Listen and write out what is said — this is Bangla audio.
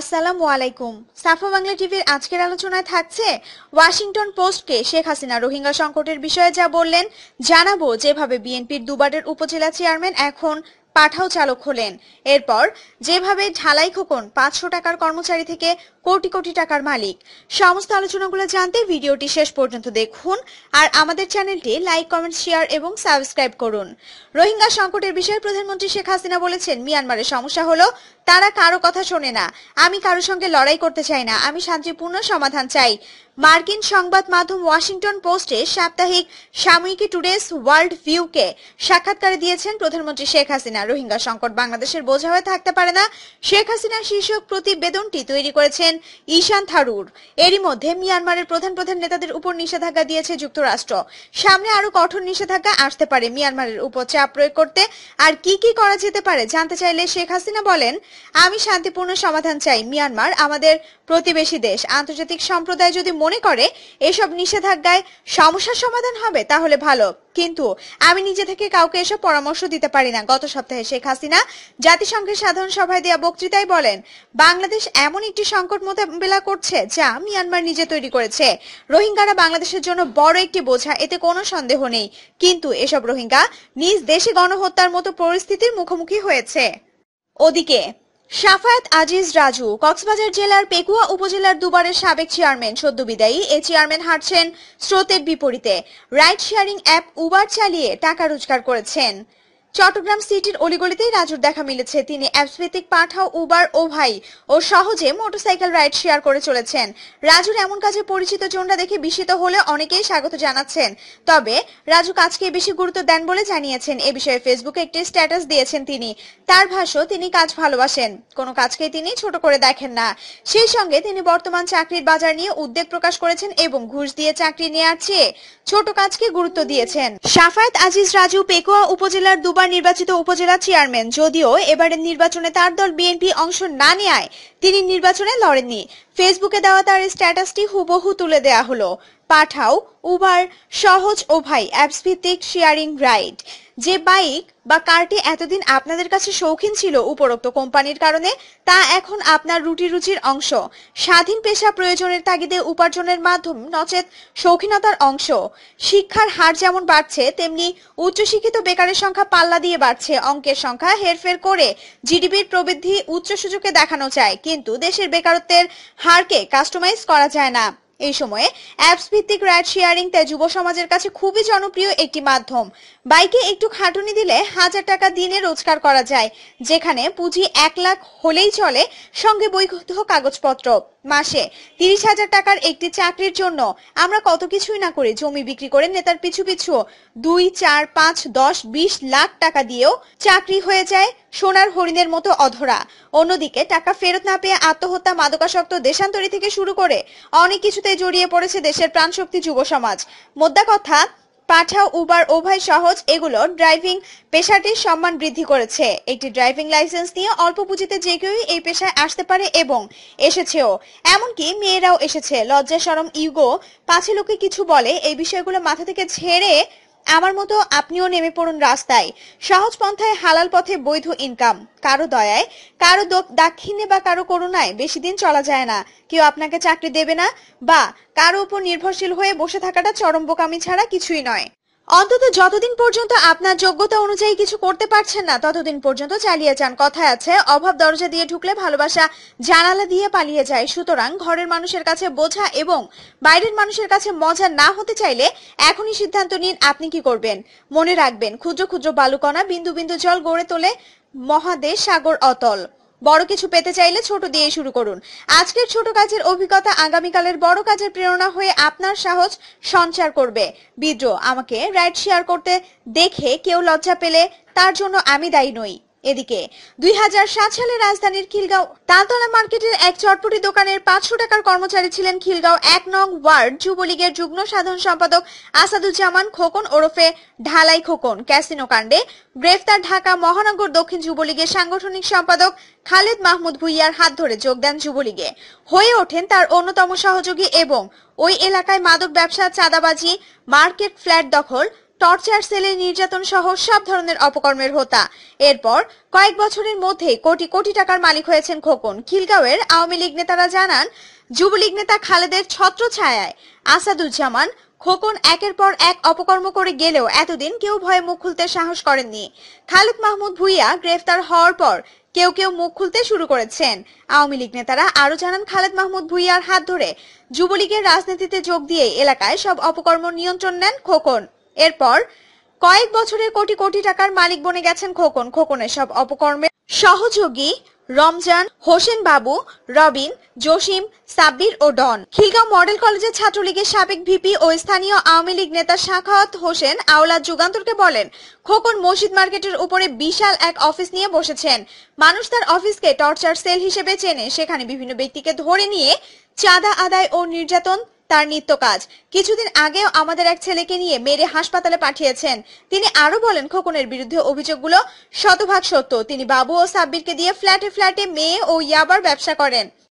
আসসালামু আলাইকুম সাফা বাংলা টিভির আজকের আলোচনায় থাকছে ওয়াশিংটন পোস্টকে শেখ হাসিনা রোহিঙ্গা সংকটের বিষয়ে যা বললেন জানাবো যেভাবে বিএনপির দুবারের উপজেলা চেয়ারম্যান এখন পাঠাও চালক হলেন এরপর যেভাবে ঢালাই খোকন পাঁচশো টাকার কর্মচারী থেকে কোটি কোটি টাকার মালিক সমস্ত আলোচনাগুলো জানতে ভিডিওটি শেষ পর্যন্ত দেখুন আর আমাদের চ্যানেলটি লাইক কমেন্ট শেয়ার এবং সাবস্ক্রাইব করুন রোহিঙ্গা সংকটের বিষয়ে প্রধানমন্ত্রী শেখ হাসিনা বলেছেন মিয়ানমারের সমস্যা হলো তারা কারো কথা শোনে না আমি কারো সঙ্গে লড়াই করতে চাই না আমি শান্তিপূর্ণ সমাধান চাই মার্কিন সংবাদ মাধ্যম ওয়াশিংটন পোস্টে সাপ্তাহিক সাময়িকী টুডেস ওয়ার্ল্ড ভিউকে সাক্ষাৎকারে দিয়েছেন প্রধানমন্ত্রী শেখ হাসিনা রোহিঙ্গা সংকট বাংলাদেশের বোঝা হয়ে থাকতে পারে না শেখ হাসিনা শীর্ষক প্রতিবেদনটি তৈরি করেছেন ঈশান থারুর এরই মধ্যে মিয়ানমারের প্রধান প্রধান নেতাদের উপর নিষেধাজ্ঞা দিয়েছে যুক্তরাষ্ট্র সামনে আরো কঠোর নিষেধাজ্ঞা আসতে পারে মিয়ানমারের উপর চাপ প্রয়োগ করতে আর কি কি করা যেতে পারে জানতে চাইলে শেখ হাসিনা বলেন আমি শান্তিপূর্ণ সমাধান চাই মিয়ানমার আমাদের প্রতিবেশী দেশ আন্তর্জাতিক সম্প্রদায় যদি মনে করে এসব নিষেধাজ্ঞায় সমস্যার সমাধান হবে তাহলে ভালো কিন্তু আমি নিজে থেকে কাউকে এসব পরামর্শ দিতে পারি না গত সপ্তাহে শেখ হাসিনা জাতিসংঘের সাধারণ সভায় দেওয়া বক্তৃতায় বলেন বাংলাদেশ এমন একটি সংকট মোকাবেলা করছে যা মিয়ানমার নিজে তৈরি করেছে রোহিঙ্গারা বাংলাদেশের জন্য বড় একটি বোঝা এতে কোনো সন্দেহ নেই কিন্তু এসব রোহিঙ্গা নিজ দেশে গণহত্যার মতো পরিস্থিতির মুখোমুখি হয়েছে ওদিকে সাফায়াত আজিজ রাজু কক্সবাজার জেলার পেকুয়া উপজেলার দুবারের সাবেক চেয়ারম্যান সদ্য বিদায়ী এ চেয়ারম্যান হাঁটছেন স্রোতের বিপরীতে রাইড শেয়ারিং অ্যাপ উবার চালিয়ে টাকা রোজগার করেছেন চট্টগ্রাম সিটির অলিগলিতেই রাজুর দেখা মিলেছে তিনি অ্যাপসভিত্তিক পাঠাও উবার ও ভাই ও সহজে মোটরসাইকেল রাইড শেয়ার করে চলেছেন রাজুর এমন কাজে পরিচিত জনরা দেখে বিস্মিত হলে অনেকেই স্বাগত জানাচ্ছেন তবে রাজু কাজকে বেশি গুরুত্ব দেন বলে জানিয়েছেন এ বিষয়ে ফেসবুকে একটি স্ট্যাটাস দিয়েছেন তিনি তার ভাষ্য তিনি কাজ ভালোবাসেন কোনো কাজকেই তিনি ছোট করে দেখেন না সেই সঙ্গে তিনি বর্তমান চাকরির বাজার নিয়ে উদ্বেগ প্রকাশ করেছেন এবং ঘুষ দিয়ে চাকরি নেওয়ার চেয়ে ছোট কাজকে গুরুত্ব দিয়েছেন সাফায়াত আজিজ রাজু পেকুয়া উপজেলার দুবার তিনবার নির্বাচিত উপজেলা চেয়ারম্যান যদিও এবারের নির্বাচনে তার দল বিএনপি অংশ না নেয় তিনি নির্বাচনে লড়েননি ফেসবুকে দেওয়া তার স্ট্যাটাসটি হুবহু তুলে দেয়া হলো পাঠাও উবার সহজ ওভাই অ্যাপস ভিত্তিক শেয়ারিং রাইড যে বাইক বা কারটি এতদিন আপনাদের কাছে শৌখিন ছিল উপরোক্ত কোম্পানির কারণে তা এখন আপনার রুটি রুচির অংশ স্বাধীন পেশা প্রয়োজনের তাগিদে উপার্জনের মাধ্যম নচেত শৌখিনতার অংশ শিক্ষার হার যেমন বাড়ছে তেমনি উচ্চশিক্ষিত বেকারের সংখ্যা পাল্লা দিয়ে বাড়ছে অঙ্কের সংখ্যা হেরফের করে জিডিপির প্রবৃদ্ধি উচ্চ সুযোগে দেখানো যায় কিন্তু দেশের বেকারত্বের হারকে কাস্টমাইজ করা যায় না এই সময়ে অ্যাপস ভিত্তিক রাইড শেয়ারিং তাই যুব সমাজের কাছে খুবই জনপ্রিয় একটি মাধ্যম বাইকে একটু খাটুনি দিলে হাজার টাকা দিনে রোজগার করা যায় যেখানে পুঁজি এক লাখ হলেই চলে সঙ্গে বৈধ কাগজপত্র মাসে তিরিশ হাজার টাকার একটি চাকরির জন্য আমরা কত কিছুই না করি জমি বিক্রি করে নেতার পিছু পিছু দুই চার পাঁচ দশ বিশ লাখ টাকা দিয়েও চাকরি হয়ে যায় সোনার হরিণের মতো অধরা অন্যদিকে টাকা ফেরত না পেয়ে আত্মহত্যা মাদকাসক্ত দেশান্তরী থেকে শুরু করে অনেক কিছুতে জড়িয়ে পড়েছে দেশের প্রাণশক্তি যুব সমাজ মোদ্দা কথা পাঠা উবার ওভাই সহজ এগুলো ড্রাইভিং পেশাটির সম্মান বৃদ্ধি করেছে একটি ড্রাইভিং লাইসেন্স নিয়ে অল্প পুঁজিতে যে কেউই এই পেশায় আসতে পারে এবং এসেছেও এমনকি মেয়েরাও এসেছে লজ্জা সরম ইউগো পাঁচে লোকে কিছু বলে এই বিষয়গুলো মাথা থেকে ছেড়ে আমার মতো আপনিও নেমে পড়ুন রাস্তায় সহজ পন্থায় হালাল পথে বৈধ ইনকাম কারো দয়ায় কারো দাক্ষিণ্যে বা কারো করুণায় বেশি দিন চলা যায় না কেউ আপনাকে চাকরি দেবে না বা কারো উপর নির্ভরশীল হয়ে বসে থাকাটা চরম বোকামি ছাড়া কিছুই নয় অন্তত যতদিন পর্যন্ত আপনার যোগ্যতা অনুযায়ী কিছু করতে পারছেন না ততদিন পর্যন্ত চালিয়ে যান কথায় আছে অভাব দরজা দিয়ে ঢুকলে ভালোবাসা জানালা দিয়ে পালিয়ে যায় সুতরাং ঘরের মানুষের কাছে বোঝা এবং বাইরের মানুষের কাছে মজা না হতে চাইলে এখনই সিদ্ধান্ত নিন আপনি কি করবেন মনে রাখবেন ক্ষুদ্র ক্ষুদ্র বালুকণা বিন্দু বিন্দু জল গড়ে তোলে মহাদেশ সাগর অতল বড় কিছু পেতে চাইলে ছোট দিয়ে শুরু করুন আজকের ছোট কাজের অভিজ্ঞতা আগামীকালের বড় কাজের প্রেরণা হয়ে আপনার সাহস সঞ্চার করবে বিদ্রোহ আমাকে রাইড শেয়ার করতে দেখে কেউ লজ্জা পেলে তার জন্য আমি দায়ী নই এদিকে দুই সালে রাজধানীর খিলগাঁও তালতলা মার্কেটের এক চটপটি দোকানের পাঁচশো টাকার কর্মচারী ছিলেন খিলগাঁও এক নং ওয়ার্ড যুবলীগের যুগ্ম সাধারণ সম্পাদক আসাদুজ্জামান খোকন ওরফে ঢালাই খোকন ক্যাসিনো কাণ্ডে গ্রেফতার ঢাকা মহানগর দক্ষিণ যুবলীগের সাংগঠনিক সম্পাদক খালেদ মাহমুদ ভুইয়ার হাত ধরে যোগ দেন যুবলীগে হয়ে ওঠেন তার অন্যতম সহযোগী এবং ওই এলাকায় মাদক ব্যবসা চাঁদাবাজি মার্কেট ফ্ল্যাট দখল টর্চার সেলে নির্যাতন সহ সব ধরনের অপকর্মের হোতা এরপর কয়েক বছরের মধ্যে কোটি কোটি টাকার মালিক হয়েছেন খোকন খিলগাঁওয়ের আওয়ামী লীগ নেতারা জানান যুবলীগ নেতা খালেদের ছত্রছায়ায় আসাদুজ্জামান খোকন একের পর এক অপকর্ম করে গেলেও এতদিন কেউ ভয়ে মুখ খুলতে সাহস করেননি খালেদ মাহমুদ ভুইয়া গ্রেফতার হওয়ার পর কেউ কেউ মুখ খুলতে শুরু করেছেন আওয়ামী লীগ নেতারা আরো জানান খালেদ মাহমুদ ভুইয়ার হাত ধরে যুবলীগের রাজনীতিতে যোগ দিয়ে এলাকায় সব অপকর্ম নিয়ন্ত্রণ নেন খোকন এরপর কয়েক বছরের কোটি কোটি টাকার মালিক বনে গেছেন খোকন খোকনের সব অপকর্মের সহযোগী রমজান হোসেন বাবু রবিন জসিম সাব্বির ও ডন খিলগাঁও মডেল কলেজের ছাত্রলীগের সাবেক ভিপি ও স্থানীয় আওয়ামী লীগ নেতা শাখাওয়াত হোসেন আওলা যুগান্তরকে বলেন খোকন মসজিদ মার্কেটের উপরে বিশাল এক অফিস নিয়ে বসেছেন মানুষ তার অফিসকে টর্চার সেল হিসেবে চেনে সেখানে বিভিন্ন ব্যক্তিকে ধরে নিয়ে চাঁদা আদায় ও নির্যাতন তার নিত্য কাজ কিছুদিন আগেও আমাদের এক ছেলেকে নিয়ে মেরে হাসপাতালে পাঠিয়েছেন তিনি আরো বলেন খোকনের বিরুদ্ধে অভিযোগগুলো শতভাগ সত্য তিনি বাবু ও সাব্বিরকে দিয়ে ফ্ল্যাটে ফ্ল্যাটে মেয়ে ও ইয়াবার ব্যবসা করেন